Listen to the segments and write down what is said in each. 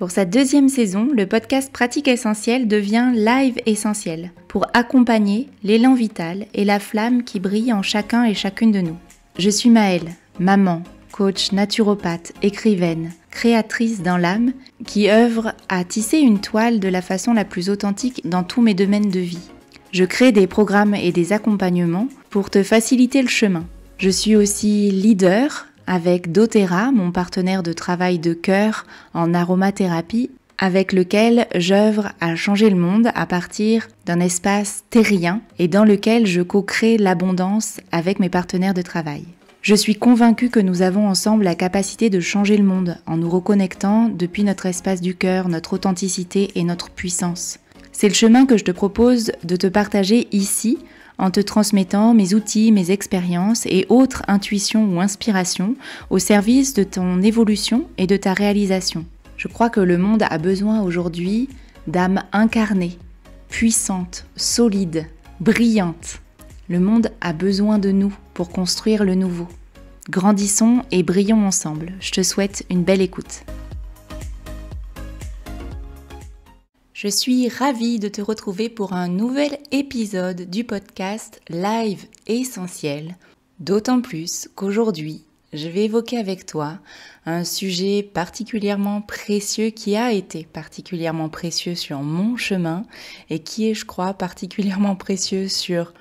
Pour sa deuxième saison, le podcast Pratique Essentielle devient Live Essentiel pour accompagner l'élan vital et la flamme qui brille en chacun et chacune de nous. Je suis Maëlle, maman, coach naturopathe, écrivaine, créatrice dans l'âme, qui œuvre à tisser une toile de la façon la plus authentique dans tous mes domaines de vie. Je crée des programmes et des accompagnements pour te faciliter le chemin. Je suis aussi leader avec doTERRA, mon partenaire de travail de cœur en aromathérapie, avec lequel j'œuvre à changer le monde à partir d'un espace terrien et dans lequel je co-crée l'abondance avec mes partenaires de travail. Je suis convaincue que nous avons ensemble la capacité de changer le monde en nous reconnectant depuis notre espace du cœur, notre authenticité et notre puissance. C'est le chemin que je te propose de te partager ici en te transmettant mes outils, mes expériences et autres intuitions ou inspirations au service de ton évolution et de ta réalisation. Je crois que le monde a besoin aujourd'hui d'âmes incarnées, puissantes, solides, brillantes. Le monde a besoin de nous pour construire le nouveau. Grandissons et brillons ensemble. Je te souhaite une belle écoute. Je suis ravie de te retrouver pour un nouvel épisode du podcast Live Essentiel, d'autant plus qu'aujourd'hui, je vais évoquer avec toi un sujet particulièrement précieux qui a été particulièrement précieux sur mon chemin et qui est, je crois, particulièrement précieux sur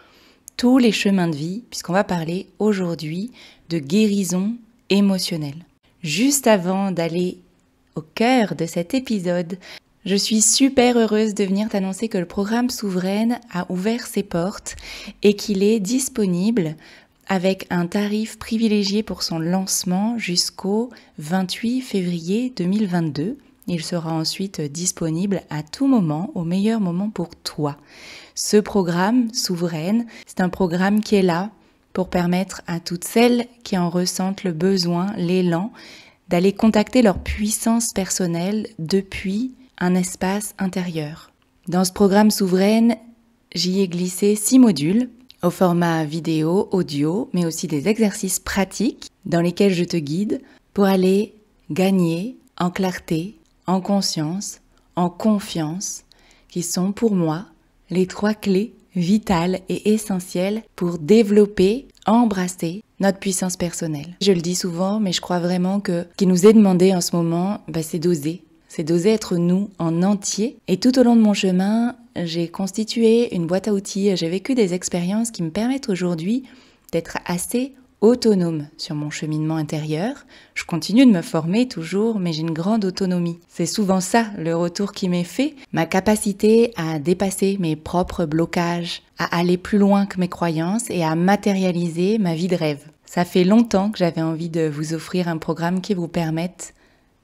tous les chemins de vie, puisqu'on va parler aujourd'hui de guérison émotionnelle. Juste avant d'aller au cœur de cet épisode, je suis super heureuse de venir t'annoncer que le programme Souveraine a ouvert ses portes et qu'il est disponible avec un tarif privilégié pour son lancement jusqu'au 28 février 2022. Il sera ensuite disponible à tout moment, au meilleur moment pour toi. Ce programme Souveraine, c'est un programme qui est là pour permettre à toutes celles qui en ressentent le besoin, l'élan, d'aller contacter leur puissance personnelle depuis un espace intérieur. Dans ce programme souveraine, j'y ai glissé six modules au format vidéo, audio, mais aussi des exercices pratiques dans lesquels je te guide pour aller gagner en clarté, en conscience, en confiance, qui sont pour moi les trois clés vitales et essentielles pour développer, embrasser notre puissance personnelle. Je le dis souvent, mais je crois vraiment que ce qui nous est demandé en ce moment, bah, c'est d'oser, c'est d'oser être nous en entier. Et tout au long de mon chemin, j'ai constitué une boîte à outils, j'ai vécu des expériences qui me permettent aujourd'hui d'être assez autonome sur mon cheminement intérieur. Je continue de me former toujours, mais j'ai une grande autonomie. C'est souvent ça le retour qui m'est fait, ma capacité à dépasser mes propres blocages, à aller plus loin que mes croyances et à matérialiser ma vie de rêve. Ça fait longtemps que j'avais envie de vous offrir un programme qui vous permette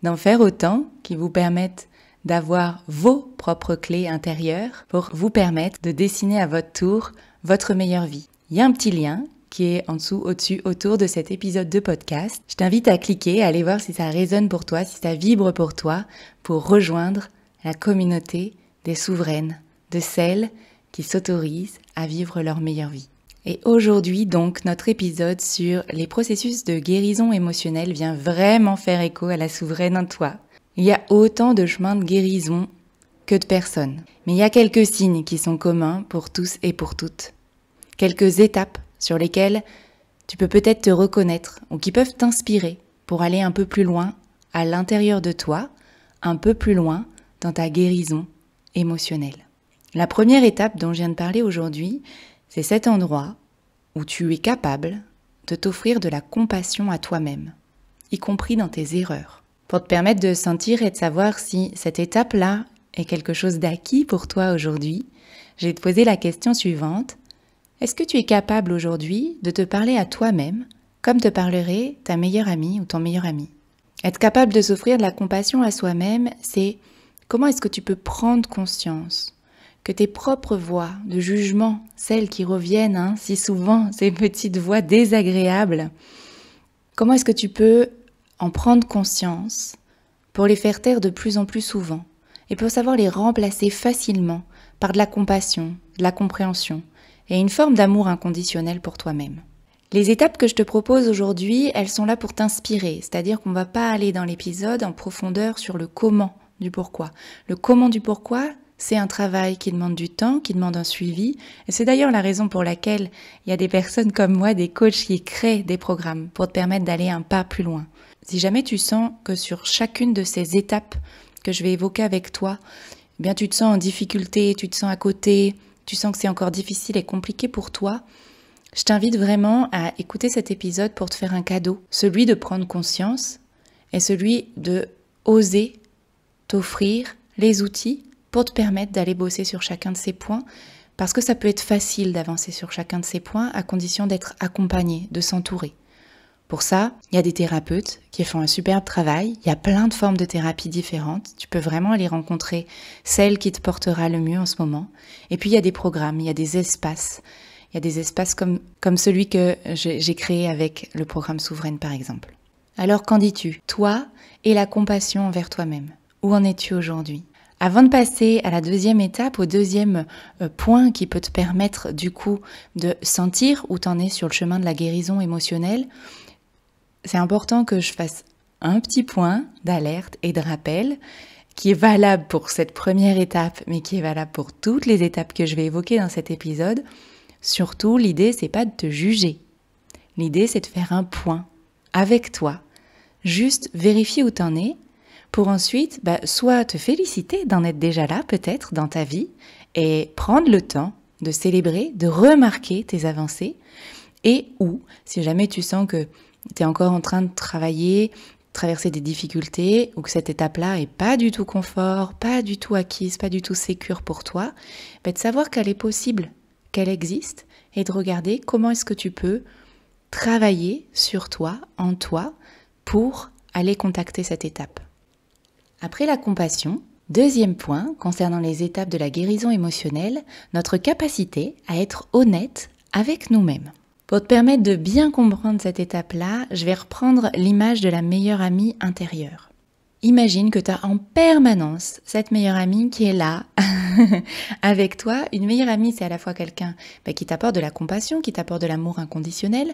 d'en faire autant qui vous permettent d'avoir vos propres clés intérieures pour vous permettre de dessiner à votre tour votre meilleure vie. Il y a un petit lien qui est en dessous, au-dessus, autour de cet épisode de podcast. Je t'invite à cliquer, à aller voir si ça résonne pour toi, si ça vibre pour toi, pour rejoindre la communauté des souveraines, de celles qui s'autorisent à vivre leur meilleure vie. Et aujourd'hui donc notre épisode sur les processus de guérison émotionnelle vient vraiment faire écho à la souveraine en toi. Il y a autant de chemins de guérison que de personnes. Mais il y a quelques signes qui sont communs pour tous et pour toutes. Quelques étapes sur lesquelles tu peux peut-être te reconnaître ou qui peuvent t'inspirer pour aller un peu plus loin à l'intérieur de toi, un peu plus loin dans ta guérison émotionnelle. La première étape dont je viens de parler aujourd'hui, c'est cet endroit où tu es capable de t'offrir de la compassion à toi-même, y compris dans tes erreurs, pour te permettre de sentir et de savoir si cette étape-là est quelque chose d'acquis pour toi aujourd'hui. J'ai posé la question suivante. Est-ce que tu es capable aujourd'hui de te parler à toi-même comme te parlerait ta meilleure amie ou ton meilleur ami Être capable de s'offrir de la compassion à soi-même, c'est comment est-ce que tu peux prendre conscience que tes propres voix de jugement, celles qui reviennent hein, si souvent, ces petites voix désagréables, comment est-ce que tu peux en prendre conscience pour les faire taire de plus en plus souvent et pour savoir les remplacer facilement par de la compassion, de la compréhension et une forme d'amour inconditionnel pour toi-même. Les étapes que je te propose aujourd'hui, elles sont là pour t'inspirer, c'est-à-dire qu'on ne va pas aller dans l'épisode en profondeur sur le comment du pourquoi. Le comment du pourquoi, c'est un travail qui demande du temps, qui demande un suivi. Et c'est d'ailleurs la raison pour laquelle il y a des personnes comme moi, des coachs qui créent des programmes pour te permettre d'aller un pas plus loin. Si jamais tu sens que sur chacune de ces étapes que je vais évoquer avec toi, eh bien tu te sens en difficulté, tu te sens à côté, tu sens que c'est encore difficile et compliqué pour toi, je t'invite vraiment à écouter cet épisode pour te faire un cadeau, celui de prendre conscience et celui de oser t'offrir les outils pour te permettre d'aller bosser sur chacun de ces points, parce que ça peut être facile d'avancer sur chacun de ces points à condition d'être accompagné, de s'entourer. Pour ça, il y a des thérapeutes qui font un superbe travail, il y a plein de formes de thérapie différentes, tu peux vraiment aller rencontrer celle qui te portera le mieux en ce moment. Et puis il y a des programmes, il y a des espaces, il y a des espaces comme, comme celui que j'ai créé avec le programme Souveraine par exemple. Alors qu'en dis-tu Toi et la compassion envers toi-même. Où en es-tu aujourd'hui avant de passer à la deuxième étape, au deuxième euh, point qui peut te permettre du coup de sentir où tu en es sur le chemin de la guérison émotionnelle, c'est important que je fasse un petit point d'alerte et de rappel qui est valable pour cette première étape, mais qui est valable pour toutes les étapes que je vais évoquer dans cet épisode. Surtout, l'idée, c'est pas de te juger. L'idée, c'est de faire un point avec toi. Juste vérifier où tu en es pour ensuite bah, soit te féliciter d'en être déjà là peut-être dans ta vie et prendre le temps de célébrer, de remarquer tes avancées et ou si jamais tu sens que tu es encore en train de travailler, traverser des difficultés ou que cette étape-là est pas du tout confort, pas du tout acquise, pas du tout sécure pour toi, bah, de savoir qu'elle est possible, qu'elle existe et de regarder comment est-ce que tu peux travailler sur toi, en toi, pour aller contacter cette étape. Après la compassion, deuxième point concernant les étapes de la guérison émotionnelle, notre capacité à être honnête avec nous-mêmes. Pour te permettre de bien comprendre cette étape-là, je vais reprendre l'image de la meilleure amie intérieure. Imagine que tu as en permanence cette meilleure amie qui est là avec toi. Une meilleure amie, c'est à la fois quelqu'un bah, qui t'apporte de la compassion, qui t'apporte de l'amour inconditionnel,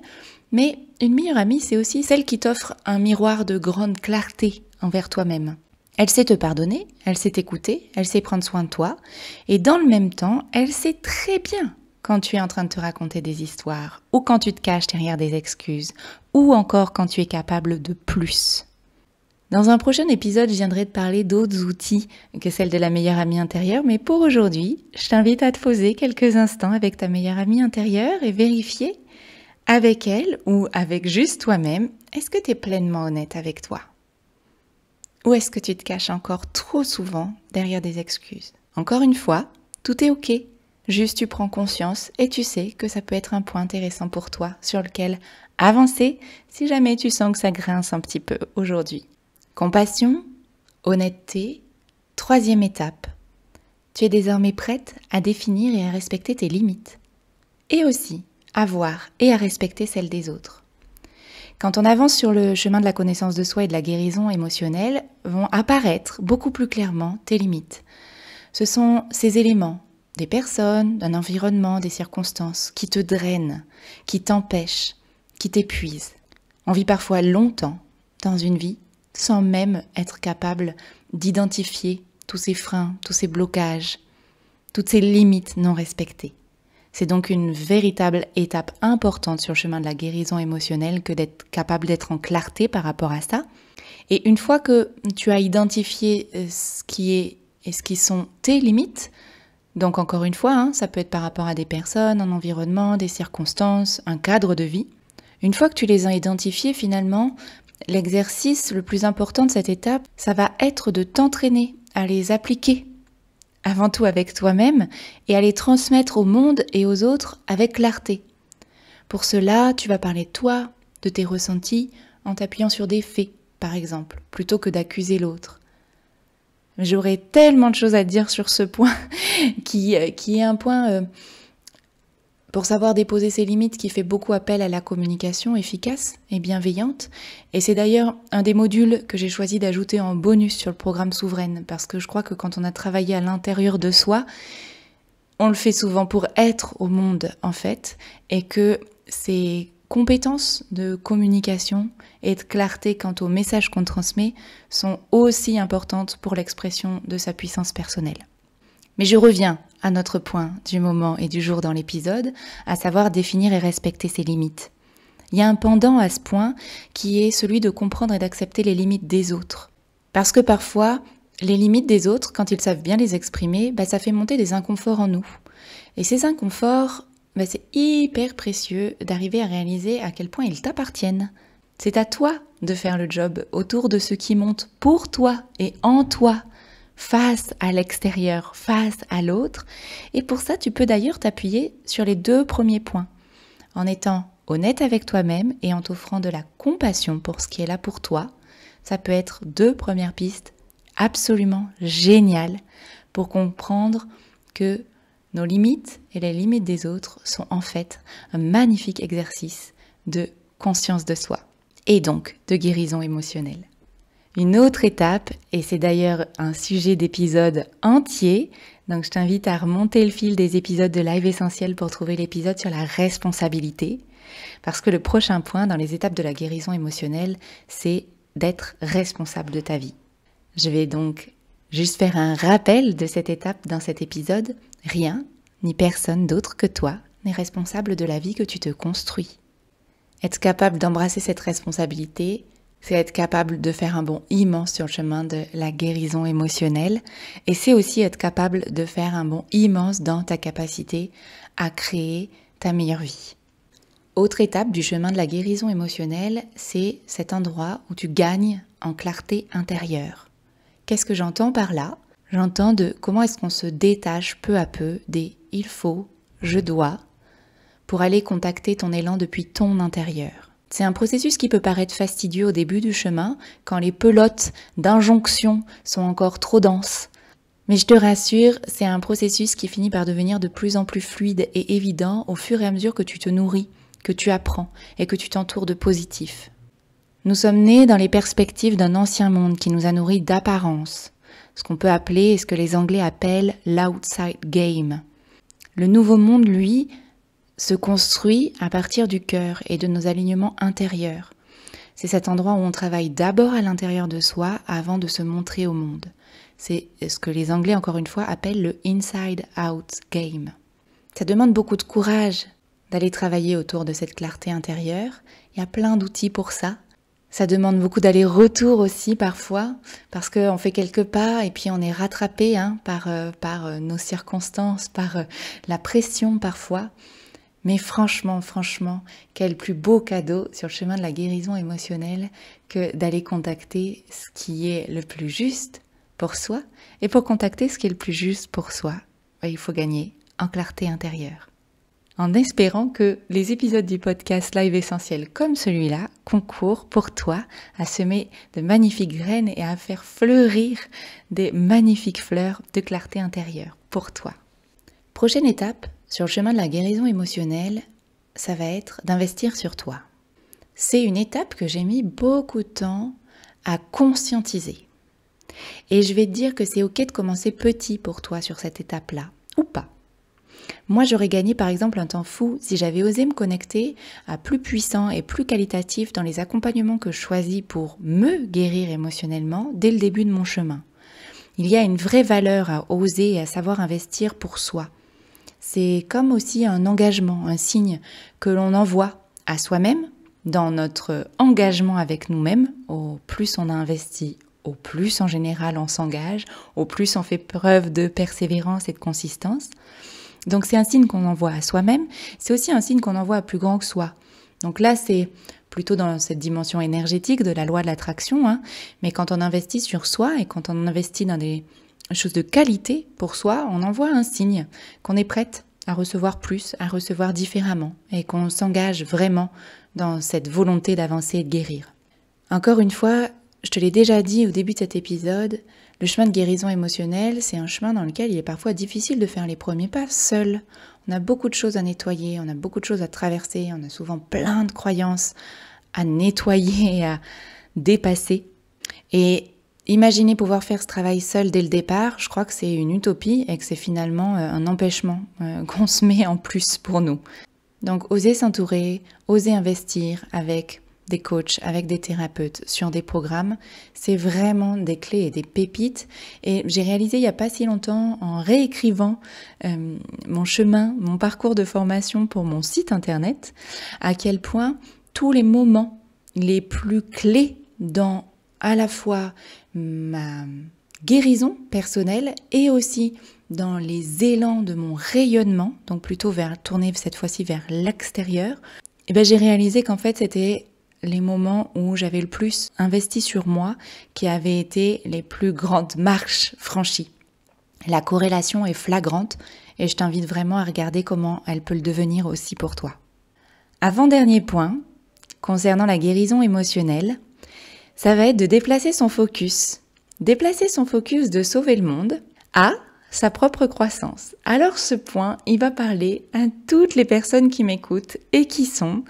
mais une meilleure amie, c'est aussi celle qui t'offre un miroir de grande clarté envers toi-même. Elle sait te pardonner, elle sait t'écouter, elle sait prendre soin de toi, et dans le même temps, elle sait très bien quand tu es en train de te raconter des histoires, ou quand tu te caches derrière des excuses, ou encore quand tu es capable de plus. Dans un prochain épisode, je viendrai te parler d'autres outils que celle de la meilleure amie intérieure, mais pour aujourd'hui, je t'invite à te poser quelques instants avec ta meilleure amie intérieure et vérifier avec elle ou avec juste toi-même, est-ce que tu es pleinement honnête avec toi ou est-ce que tu te caches encore trop souvent derrière des excuses Encore une fois, tout est OK. Juste tu prends conscience et tu sais que ça peut être un point intéressant pour toi sur lequel avancer si jamais tu sens que ça grince un petit peu aujourd'hui. Compassion, honnêteté, troisième étape. Tu es désormais prête à définir et à respecter tes limites. Et aussi à voir et à respecter celles des autres quand on avance sur le chemin de la connaissance de soi et de la guérison émotionnelle, vont apparaître beaucoup plus clairement tes limites. Ce sont ces éléments, des personnes, d'un environnement, des circonstances, qui te drainent, qui t'empêchent, qui t'épuisent. On vit parfois longtemps dans une vie sans même être capable d'identifier tous ces freins, tous ces blocages, toutes ces limites non respectées. C'est donc une véritable étape importante sur le chemin de la guérison émotionnelle que d'être capable d'être en clarté par rapport à ça. Et une fois que tu as identifié euh, ce qui est et ce qui sont tes limites, donc encore une fois, hein, ça peut être par rapport à des personnes, un environnement, des circonstances, un cadre de vie. Une fois que tu les as identifiés, finalement, l'exercice le plus important de cette étape, ça va être de t'entraîner à les appliquer avant tout avec toi-même, et à les transmettre au monde et aux autres avec clarté. Pour cela, tu vas parler toi, de tes ressentis, en t'appuyant sur des faits, par exemple, plutôt que d'accuser l'autre. J'aurais tellement de choses à dire sur ce point, qui, euh, qui est un point... Euh, pour savoir déposer ses limites qui fait beaucoup appel à la communication efficace et bienveillante, et c'est d'ailleurs un des modules que j'ai choisi d'ajouter en bonus sur le programme Souveraine, parce que je crois que quand on a travaillé à l'intérieur de soi, on le fait souvent pour être au monde en fait, et que ces compétences de communication et de clarté quant au message qu'on transmet sont aussi importantes pour l'expression de sa puissance personnelle. Mais je reviens à notre point du moment et du jour dans l'épisode, à savoir définir et respecter ses limites. Il y a un pendant à ce point qui est celui de comprendre et d'accepter les limites des autres. Parce que parfois, les limites des autres, quand ils savent bien les exprimer, bah, ça fait monter des inconforts en nous. Et ces inconforts, bah, c'est hyper précieux d'arriver à réaliser à quel point ils t'appartiennent. C'est à toi de faire le job autour de ce qui monte pour toi et en toi face à l'extérieur, face à l'autre. Et pour ça, tu peux d'ailleurs t'appuyer sur les deux premiers points, en étant honnête avec toi-même et en t'offrant de la compassion pour ce qui est là pour toi. Ça peut être deux premières pistes absolument géniales pour comprendre que nos limites et les limites des autres sont en fait un magnifique exercice de conscience de soi et donc de guérison émotionnelle. Une autre étape, et c'est d'ailleurs un sujet d'épisode entier, donc je t'invite à remonter le fil des épisodes de Live Essentiel pour trouver l'épisode sur la responsabilité, parce que le prochain point dans les étapes de la guérison émotionnelle, c'est d'être responsable de ta vie. Je vais donc juste faire un rappel de cette étape dans cet épisode. Rien, ni personne d'autre que toi, n'est responsable de la vie que tu te construis. Être capable d'embrasser cette responsabilité, c'est être capable de faire un bond immense sur le chemin de la guérison émotionnelle et c'est aussi être capable de faire un bond immense dans ta capacité à créer ta meilleure vie. Autre étape du chemin de la guérison émotionnelle, c'est cet endroit où tu gagnes en clarté intérieure. Qu'est-ce que j'entends par là J'entends de comment est-ce qu'on se détache peu à peu des il faut, je dois, pour aller contacter ton élan depuis ton intérieur. C'est un processus qui peut paraître fastidieux au début du chemin, quand les pelotes d'injonctions sont encore trop denses. Mais je te rassure, c'est un processus qui finit par devenir de plus en plus fluide et évident au fur et à mesure que tu te nourris, que tu apprends et que tu t'entoures de positif. Nous sommes nés dans les perspectives d'un ancien monde qui nous a nourris d'apparence, ce qu'on peut appeler et ce que les Anglais appellent l'outside game. Le nouveau monde, lui, se construit à partir du cœur et de nos alignements intérieurs. C'est cet endroit où on travaille d'abord à l'intérieur de soi avant de se montrer au monde. C'est ce que les Anglais, encore une fois, appellent le inside out game. Ça demande beaucoup de courage d'aller travailler autour de cette clarté intérieure. Il y a plein d'outils pour ça. Ça demande beaucoup d'aller-retour aussi parfois, parce qu'on fait quelques pas et puis on est rattrapé hein, par, euh, euh, nos circonstances, par euh, la pression parfois. Mais franchement, franchement, quel plus beau cadeau sur le chemin de la guérison émotionnelle que d'aller contacter ce qui est le plus juste pour soi. Et pour contacter ce qui est le plus juste pour soi, il faut gagner en clarté intérieure. En espérant que les épisodes du podcast Live Essentiel comme celui-là concourent pour toi à semer de magnifiques graines et à faire fleurir des magnifiques fleurs de clarté intérieure pour toi. Prochaine étape, sur le chemin de la guérison émotionnelle, ça va être d'investir sur toi. C'est une étape que j'ai mis beaucoup de temps à conscientiser. Et je vais te dire que c'est OK de commencer petit pour toi sur cette étape-là, ou pas. Moi, j'aurais gagné par exemple un temps fou si j'avais osé me connecter à plus puissant et plus qualitatif dans les accompagnements que je choisis pour me guérir émotionnellement dès le début de mon chemin. Il y a une vraie valeur à oser et à savoir investir pour soi, c'est comme aussi un engagement, un signe que l'on envoie à soi-même dans notre engagement avec nous-mêmes. Au plus on investit, au plus en général on s'engage, au plus on fait preuve de persévérance et de consistance. Donc c'est un signe qu'on envoie à soi-même, c'est aussi un signe qu'on envoie à plus grand que soi. Donc là c'est plutôt dans cette dimension énergétique de la loi de l'attraction, hein. mais quand on investit sur soi et quand on investit dans des chose de qualité pour soi, on envoie un signe qu'on est prête à recevoir plus, à recevoir différemment, et qu'on s'engage vraiment dans cette volonté d'avancer et de guérir. Encore une fois, je te l'ai déjà dit au début de cet épisode, le chemin de guérison émotionnelle, c'est un chemin dans lequel il est parfois difficile de faire les premiers pas seul. On a beaucoup de choses à nettoyer, on a beaucoup de choses à traverser, on a souvent plein de croyances à nettoyer, à dépasser. Et Imaginer pouvoir faire ce travail seul dès le départ, je crois que c'est une utopie et que c'est finalement euh, un empêchement euh, qu'on se met en plus pour nous. Donc oser s'entourer, oser investir avec des coachs, avec des thérapeutes sur des programmes, c'est vraiment des clés et des pépites. Et j'ai réalisé il n'y a pas si longtemps en réécrivant euh, mon chemin, mon parcours de formation pour mon site internet, à quel point tous les moments les plus clés dans à la fois ma guérison personnelle et aussi dans les élans de mon rayonnement, donc plutôt vers tourner cette fois-ci vers l'extérieur, et eh ben, j'ai réalisé qu'en fait c'était les moments où j'avais le plus investi sur moi qui avaient été les plus grandes marches franchies. La corrélation est flagrante et je t'invite vraiment à regarder comment elle peut le devenir aussi pour toi. Avant-dernier point, concernant la guérison émotionnelle, ça va être de déplacer son focus. Déplacer son focus de sauver le monde à sa propre croissance. Alors ce point, il va parler à toutes les personnes qui m'écoutent et qui sont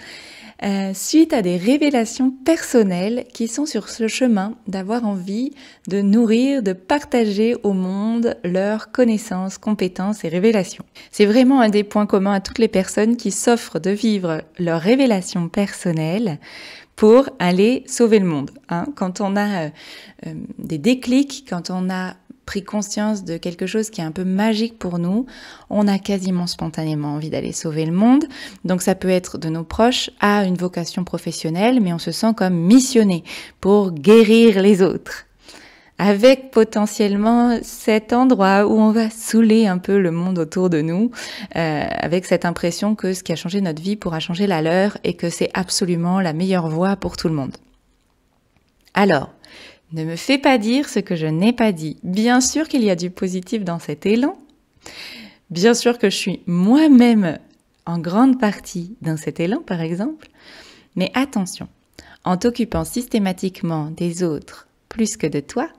euh, suite à des révélations personnelles qui sont sur ce chemin d'avoir envie de nourrir, de partager au monde leurs connaissances, compétences et révélations. C'est vraiment un des points communs à toutes les personnes qui s'offrent de vivre leurs révélations personnelles pour aller sauver le monde. Hein. Quand on a euh, euh, des déclics, quand on a pris conscience de quelque chose qui est un peu magique pour nous, on a quasiment spontanément envie d'aller sauver le monde. Donc ça peut être de nos proches à une vocation professionnelle, mais on se sent comme missionné pour guérir les autres avec potentiellement cet endroit où on va saouler un peu le monde autour de nous, euh, avec cette impression que ce qui a changé notre vie pourra changer la leur et que c'est absolument la meilleure voie pour tout le monde. Alors, ne me fais pas dire ce que je n'ai pas dit. Bien sûr qu'il y a du positif dans cet élan. Bien sûr que je suis moi-même en grande partie dans cet élan, par exemple. Mais attention, en t'occupant systématiquement des autres plus que de toi,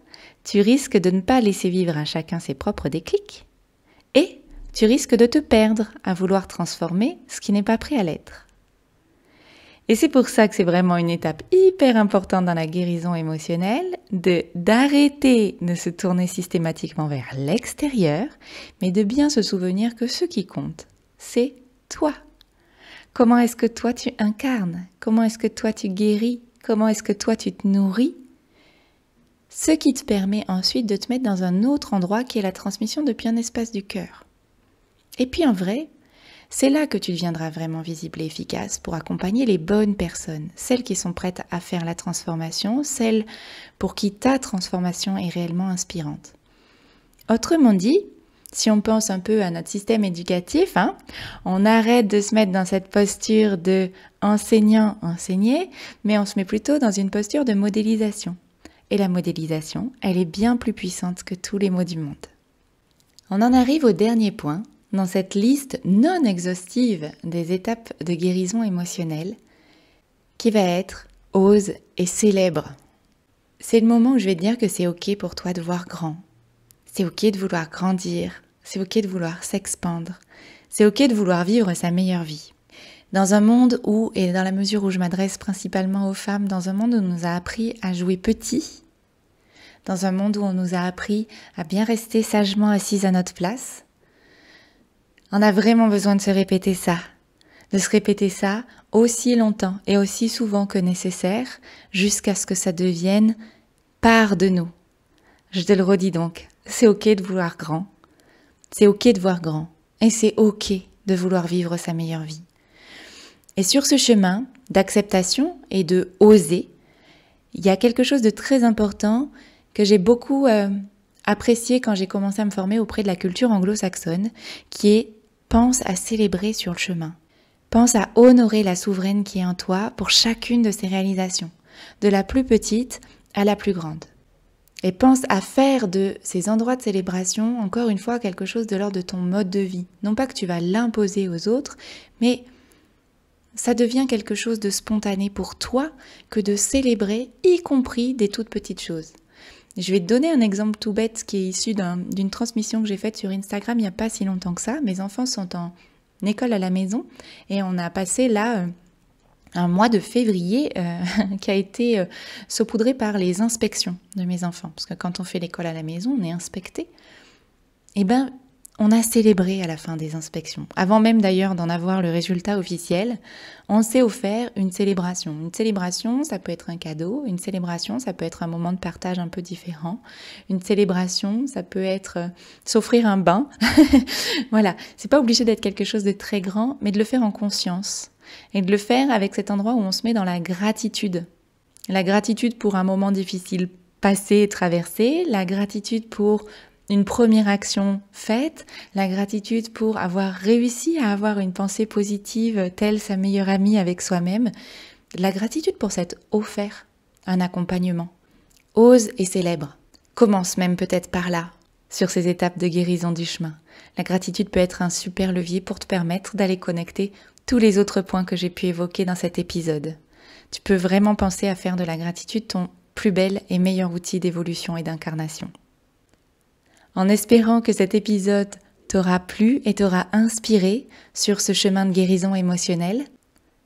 tu risques de ne pas laisser vivre à chacun ses propres déclics et tu risques de te perdre à vouloir transformer ce qui n'est pas prêt à l'être. Et c'est pour ça que c'est vraiment une étape hyper importante dans la guérison émotionnelle de d'arrêter de se tourner systématiquement vers l'extérieur, mais de bien se souvenir que ce qui compte, c'est toi. Comment est-ce que toi tu incarnes Comment est-ce que toi tu guéris Comment est-ce que toi tu te nourris ce qui te permet ensuite de te mettre dans un autre endroit qui est la transmission depuis un espace du cœur. Et puis en vrai, c'est là que tu deviendras vraiment visible et efficace pour accompagner les bonnes personnes, celles qui sont prêtes à faire la transformation, celles pour qui ta transformation est réellement inspirante. Autrement dit, si on pense un peu à notre système éducatif, hein, on arrête de se mettre dans cette posture de enseignant-enseigné, mais on se met plutôt dans une posture de modélisation et la modélisation, elle est bien plus puissante que tous les mots du monde. On en arrive au dernier point, dans cette liste non exhaustive des étapes de guérison émotionnelle, qui va être ose et célèbre. C'est le moment où je vais te dire que c'est ok pour toi de voir grand. C'est ok de vouloir grandir. C'est ok de vouloir s'expandre. C'est ok de vouloir vivre sa meilleure vie. Dans un monde où, et dans la mesure où je m'adresse principalement aux femmes, dans un monde où on nous a appris à jouer petit, dans un monde où on nous a appris à bien rester sagement assises à notre place, on a vraiment besoin de se répéter ça, de se répéter ça aussi longtemps et aussi souvent que nécessaire, jusqu'à ce que ça devienne part de nous. Je te le redis donc, c'est ok de vouloir grand, c'est ok de voir grand, et c'est ok de vouloir vivre sa meilleure vie. Et sur ce chemin d'acceptation et de oser, il y a quelque chose de très important que j'ai beaucoup euh, apprécié quand j'ai commencé à me former auprès de la culture anglo-saxonne, qui est pense à célébrer sur le chemin. Pense à honorer la souveraine qui est en toi pour chacune de ses réalisations, de la plus petite à la plus grande. Et pense à faire de ces endroits de célébration, encore une fois, quelque chose de l'ordre de ton mode de vie. Non pas que tu vas l'imposer aux autres, mais ça devient quelque chose de spontané pour toi que de célébrer, y compris des toutes petites choses. Je vais te donner un exemple tout bête qui est issu d'une transmission que j'ai faite sur Instagram il n'y a pas si longtemps que ça. Mes enfants sont en école à la maison et on a passé là euh, un mois de février euh, qui a été euh, saupoudré par les inspections de mes enfants. Parce que quand on fait l'école à la maison, on est inspecté. Et eh ben on a célébré à la fin des inspections. Avant même d'ailleurs d'en avoir le résultat officiel, on s'est offert une célébration. Une célébration, ça peut être un cadeau, une célébration, ça peut être un moment de partage un peu différent, une célébration, ça peut être euh, s'offrir un bain. voilà, c'est pas obligé d'être quelque chose de très grand, mais de le faire en conscience et de le faire avec cet endroit où on se met dans la gratitude. La gratitude pour un moment difficile passé, traversé, la gratitude pour une première action faite, la gratitude pour avoir réussi à avoir une pensée positive telle sa meilleure amie avec soi-même, la gratitude pour s'être offert un accompagnement. Ose et célèbre. Commence même peut-être par là, sur ces étapes de guérison du chemin. La gratitude peut être un super levier pour te permettre d'aller connecter tous les autres points que j'ai pu évoquer dans cet épisode. Tu peux vraiment penser à faire de la gratitude ton plus bel et meilleur outil d'évolution et d'incarnation en espérant que cet épisode t'aura plu et t'aura inspiré sur ce chemin de guérison émotionnelle,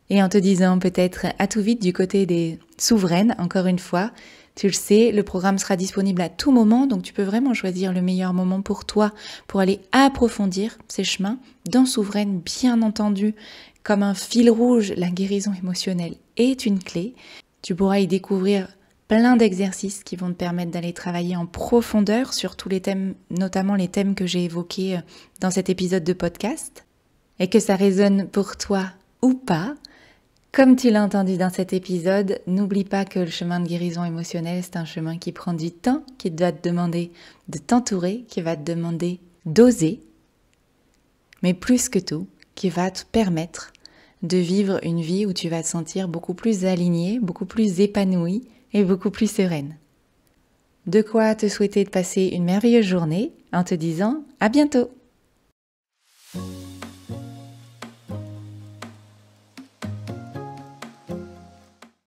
et en te disant peut-être à tout vite du côté des souveraines, encore une fois, tu le sais, le programme sera disponible à tout moment, donc tu peux vraiment choisir le meilleur moment pour toi pour aller approfondir ces chemins dans Souveraine, bien entendu, comme un fil rouge, la guérison émotionnelle est une clé. Tu pourras y découvrir plein d'exercices qui vont te permettre d'aller travailler en profondeur sur tous les thèmes, notamment les thèmes que j'ai évoqués euh, dans cet épisode de podcast. Et que ça résonne pour toi ou pas, comme tu l'as entendu dans cet épisode, n'oublie pas que le chemin de guérison émotionnelle, c'est un chemin qui prend du temps, qui va te demander de t'entourer, qui va te demander d'oser, mais plus que tout, qui va te permettre de vivre une vie où tu vas te sentir beaucoup plus aligné, beaucoup plus épanoui, beaucoup plus sereine. De quoi te souhaiter de passer une merveilleuse journée en te disant à bientôt